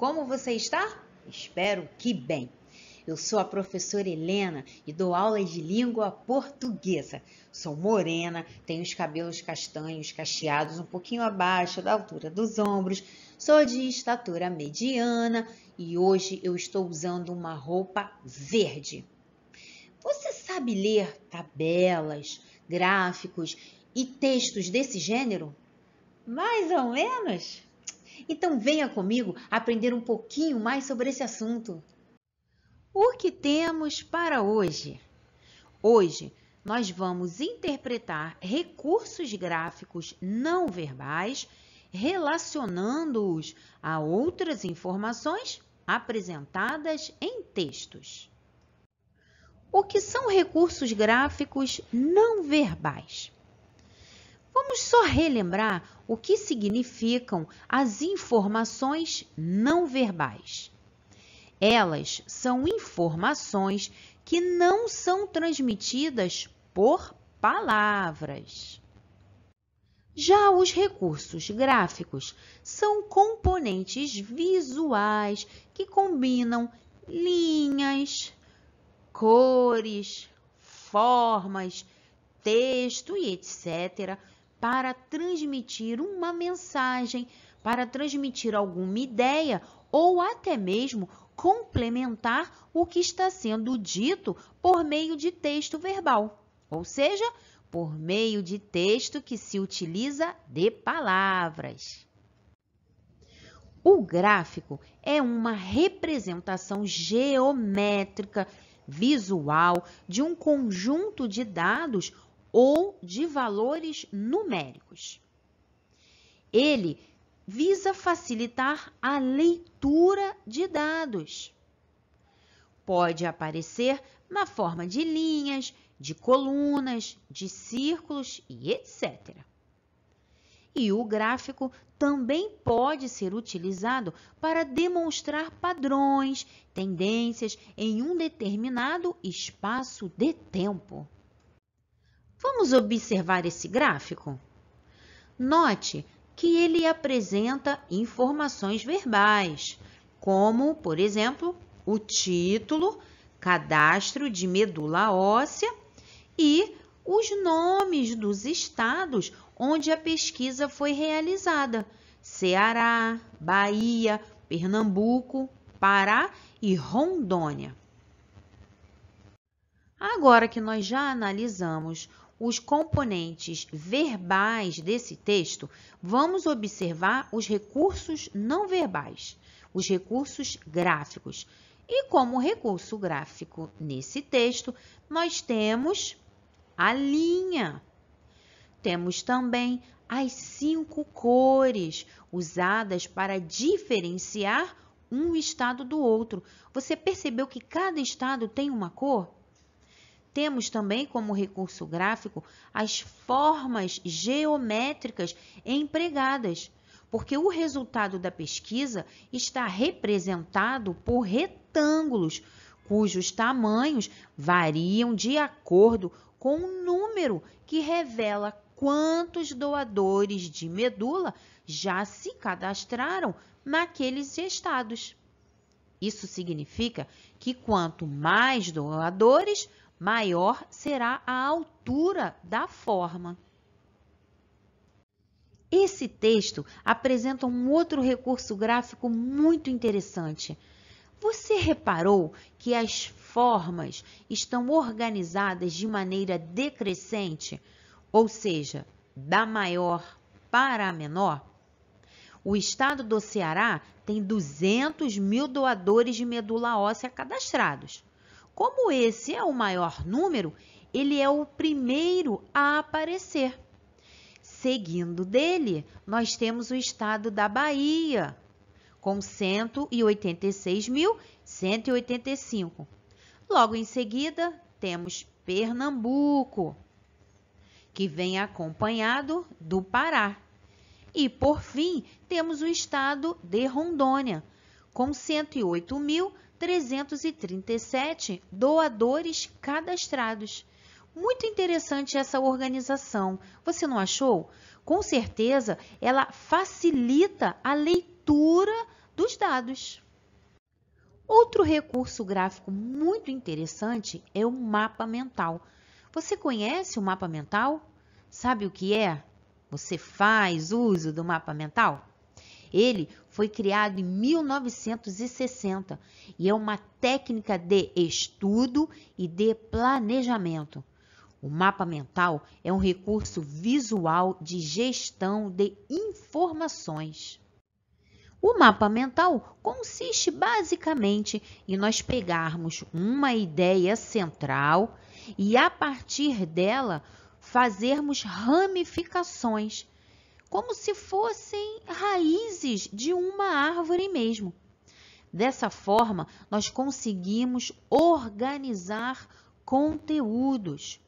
Como você está? Espero que bem. Eu sou a professora Helena e dou aulas de língua portuguesa. Sou morena, tenho os cabelos castanhos, cacheados um pouquinho abaixo da altura dos ombros, sou de estatura mediana e hoje eu estou usando uma roupa verde. Você sabe ler tabelas, gráficos e textos desse gênero? Mais ou menos? Então venha comigo aprender um pouquinho mais sobre esse assunto. O que temos para hoje? Hoje nós vamos interpretar recursos gráficos não verbais relacionando-os a outras informações apresentadas em textos. O que são recursos gráficos não verbais? Vamos só relembrar o que significam as informações não verbais. Elas são informações que não são transmitidas por palavras. Já os recursos gráficos são componentes visuais que combinam linhas, cores, formas, texto e etc para transmitir uma mensagem, para transmitir alguma ideia ou até mesmo complementar o que está sendo dito por meio de texto verbal, ou seja, por meio de texto que se utiliza de palavras. O gráfico é uma representação geométrica visual de um conjunto de dados ou de valores numéricos. Ele visa facilitar a leitura de dados. Pode aparecer na forma de linhas, de colunas, de círculos e etc. E o gráfico também pode ser utilizado para demonstrar padrões, tendências em um determinado espaço de tempo. Vamos observar esse gráfico? Note que ele apresenta informações verbais, como, por exemplo, o título, cadastro de medula óssea e os nomes dos estados onde a pesquisa foi realizada: Ceará, Bahia, Pernambuco, Pará e Rondônia. Agora que nós já analisamos os componentes verbais desse texto, vamos observar os recursos não verbais, os recursos gráficos. E como recurso gráfico nesse texto, nós temos a linha. Temos também as cinco cores usadas para diferenciar um estado do outro. Você percebeu que cada estado tem uma cor? Temos também como recurso gráfico as formas geométricas empregadas, porque o resultado da pesquisa está representado por retângulos, cujos tamanhos variam de acordo com o número que revela quantos doadores de medula já se cadastraram naqueles estados. Isso significa que quanto mais doadores, maior será a altura da forma. Esse texto apresenta um outro recurso gráfico muito interessante. Você reparou que as formas estão organizadas de maneira decrescente, ou seja, da maior para a menor? O estado do Ceará tem 200 mil doadores de medula óssea cadastrados. Como esse é o maior número, ele é o primeiro a aparecer. Seguindo dele, nós temos o estado da Bahia, com 186.185. Logo em seguida, temos Pernambuco, que vem acompanhado do Pará. E, por fim, temos o estado de Rondônia, com 108.000. 337 doadores cadastrados. Muito interessante essa organização. Você não achou? Com certeza, ela facilita a leitura dos dados. Outro recurso gráfico muito interessante é o mapa mental. Você conhece o mapa mental? Sabe o que é? Você faz uso do mapa mental? Ele foi criado em 1960 e é uma técnica de estudo e de planejamento. O mapa mental é um recurso visual de gestão de informações. O mapa mental consiste basicamente em nós pegarmos uma ideia central e, a partir dela, fazermos ramificações como se fossem raízes de uma árvore mesmo. Dessa forma, nós conseguimos organizar conteúdos.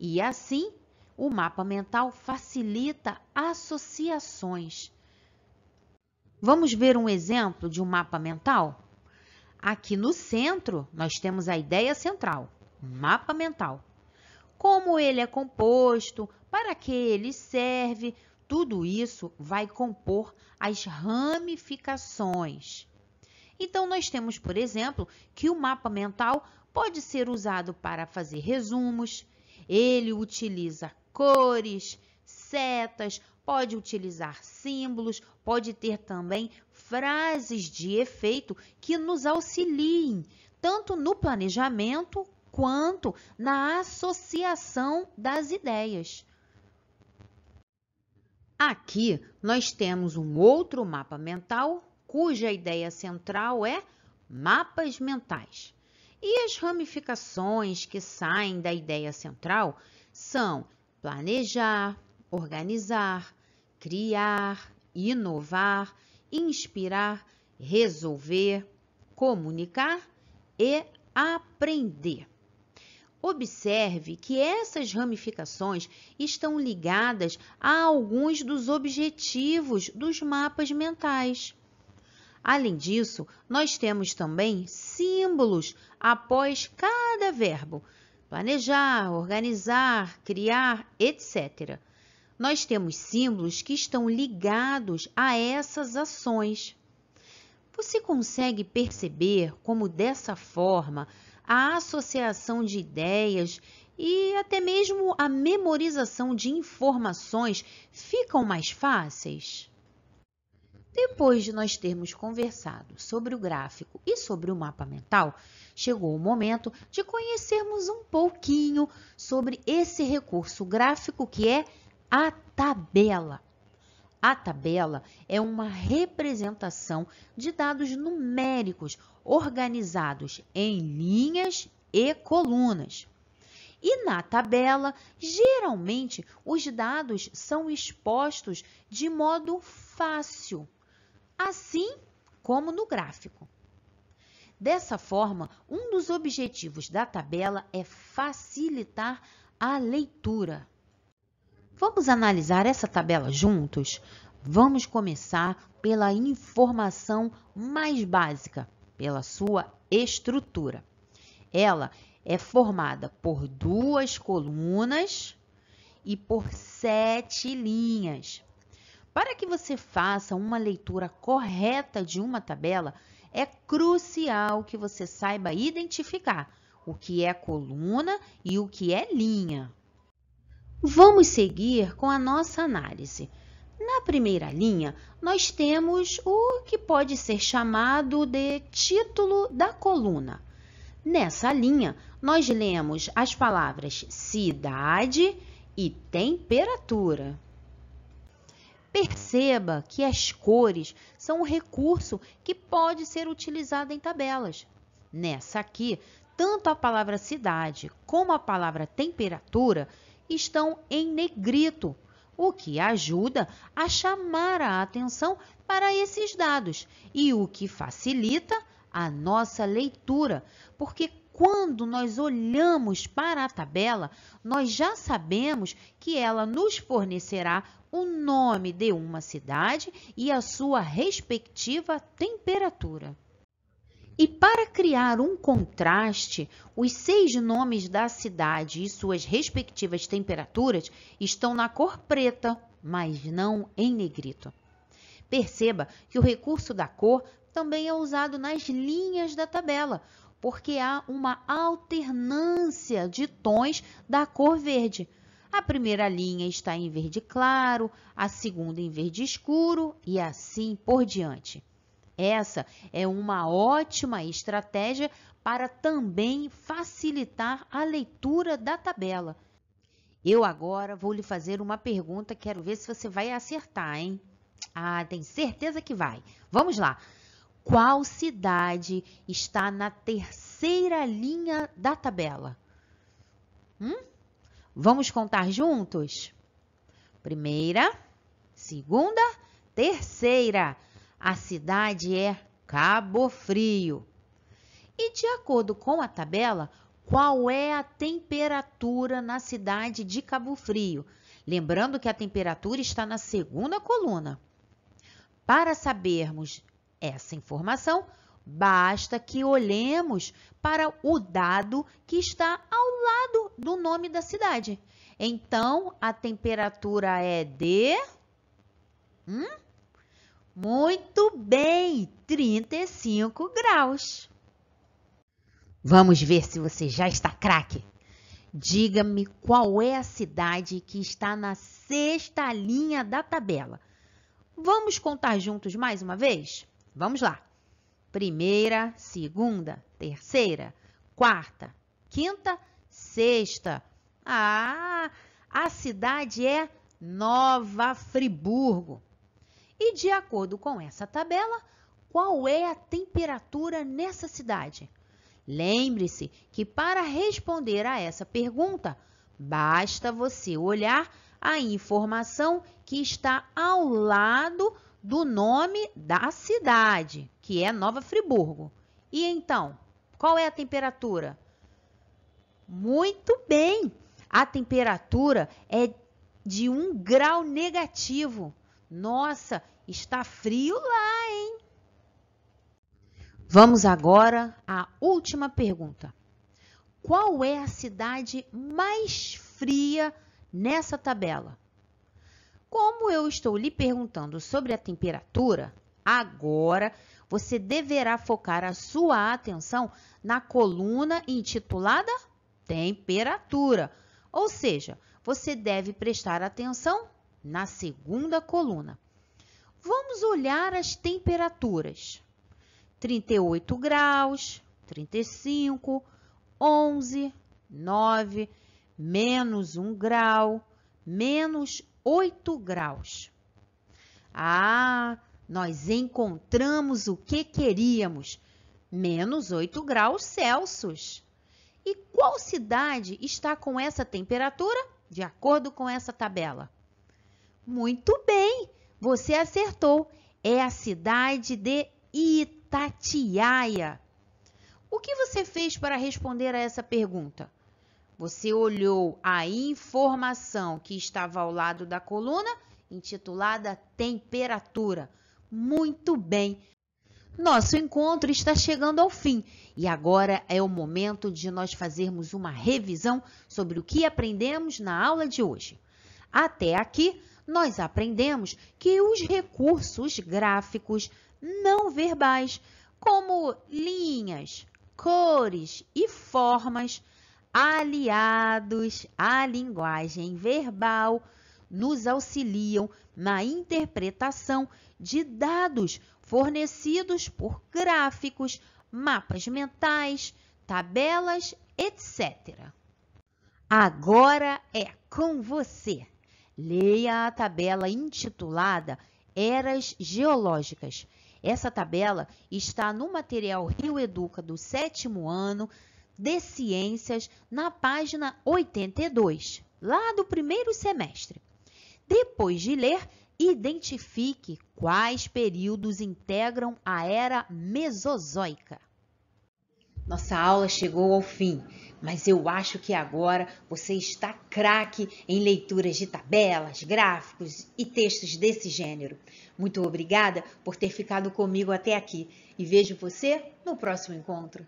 E assim, o mapa mental facilita associações. Vamos ver um exemplo de um mapa mental? Aqui no centro, nós temos a ideia central, mapa mental. Como ele é composto, para que ele serve, tudo isso vai compor as ramificações. Então, nós temos, por exemplo, que o mapa mental pode ser usado para fazer resumos, ele utiliza cores, setas, pode utilizar símbolos, pode ter também frases de efeito que nos auxiliem tanto no planejamento quanto na associação das ideias. Aqui nós temos um outro mapa mental cuja ideia central é mapas mentais. E as ramificações que saem da ideia central são planejar, organizar, criar, inovar, inspirar, resolver, comunicar e aprender. Observe que essas ramificações estão ligadas a alguns dos objetivos dos mapas mentais. Além disso, nós temos também símbolos após cada verbo: planejar, organizar, criar, etc. Nós temos símbolos que estão ligados a essas ações. Você consegue perceber como dessa forma a associação de ideias e até mesmo a memorização de informações ficam mais fáceis? Depois de nós termos conversado sobre o gráfico e sobre o mapa mental, chegou o momento de conhecermos um pouquinho sobre esse recurso gráfico que é a tabela. A tabela é uma representação de dados numéricos organizados em linhas e colunas. E na tabela, geralmente os dados são expostos de modo fácil, assim como no gráfico. Dessa forma, um dos objetivos da tabela é facilitar a leitura. Vamos analisar essa tabela juntos? Vamos começar pela informação mais básica, pela sua estrutura. Ela é formada por duas colunas e por sete linhas. Para que você faça uma leitura correta de uma tabela, é crucial que você saiba identificar o que é coluna e o que é linha. Vamos seguir com a nossa análise. Na primeira linha, nós temos o que pode ser chamado de título da coluna. Nessa linha, nós lemos as palavras cidade e temperatura. Perceba que as cores são um recurso que pode ser utilizado em tabelas. Nessa aqui, tanto a palavra cidade como a palavra temperatura estão em negrito, o que ajuda a chamar a atenção para esses dados e o que facilita a nossa leitura, porque quando nós olhamos para a tabela, nós já sabemos que ela nos fornecerá o nome de uma cidade e a sua respectiva temperatura. E para criar um contraste, os seis nomes da cidade e suas respectivas temperaturas estão na cor preta, mas não em negrito. Perceba que o recurso da cor também é usado nas linhas da tabela, porque há uma alternância de tons da cor verde. A primeira linha está em verde claro, a segunda em verde escuro e assim por diante. Essa é uma ótima estratégia para também facilitar a leitura da tabela. Eu agora vou lhe fazer uma pergunta, quero ver se você vai acertar, hein? Ah, tem certeza que vai. Vamos lá. Qual cidade está na terceira linha da tabela? Hum? Vamos contar juntos? Primeira, segunda, terceira. A cidade é Cabo Frio. E de acordo com a tabela, qual é a temperatura na cidade de Cabo Frio? Lembrando que a temperatura está na segunda coluna. Para sabermos essa informação, basta que olhemos para o dado que está ao lado do nome da cidade. Então, a temperatura é de. Hum? Muito bem, 35 graus. Vamos ver se você já está craque. Diga-me qual é a cidade que está na sexta linha da tabela. Vamos contar juntos mais uma vez? Vamos lá. Primeira, segunda, terceira, quarta, quinta, sexta. Ah, a cidade é Nova Friburgo. E de acordo com essa tabela, qual é a temperatura nessa cidade? Lembre-se que para responder a essa pergunta, basta você olhar a informação que está ao lado do nome da cidade, que é Nova Friburgo. E então, qual é a temperatura? Muito bem! A temperatura é de um grau negativo. Nossa, está frio lá, hein? Vamos agora à última pergunta. Qual é a cidade mais fria nessa tabela? Como eu estou lhe perguntando sobre a temperatura, agora você deverá focar a sua atenção na coluna intitulada Temperatura. Ou seja, você deve prestar atenção na segunda coluna. Vamos olhar as temperaturas. 38 graus, 35, 11, 9, menos 1 grau, menos 8 graus. Ah, nós encontramos o que queríamos, menos 8 graus Celsius. E qual cidade está com essa temperatura? De acordo com essa tabela. Muito bem, você acertou. É a cidade de Itatiaia. O que você fez para responder a essa pergunta? Você olhou a informação que estava ao lado da coluna intitulada Temperatura. Muito bem! Nosso encontro está chegando ao fim e agora é o momento de nós fazermos uma revisão sobre o que aprendemos na aula de hoje. Até aqui, nós aprendemos que os recursos gráficos não verbais, como linhas, cores e formas, aliados à linguagem verbal, nos auxiliam na interpretação de dados fornecidos por gráficos, mapas mentais, tabelas, etc. Agora é com você! Leia a tabela intitulada Eras Geológicas. Essa tabela está no material Rio Educa do sétimo ano de Ciências, na página 82, lá do primeiro semestre. Depois de ler, identifique quais períodos integram a era Mesozoica. Nossa aula chegou ao fim mas eu acho que agora você está craque em leituras de tabelas, gráficos e textos desse gênero. Muito obrigada por ter ficado comigo até aqui e vejo você no próximo encontro.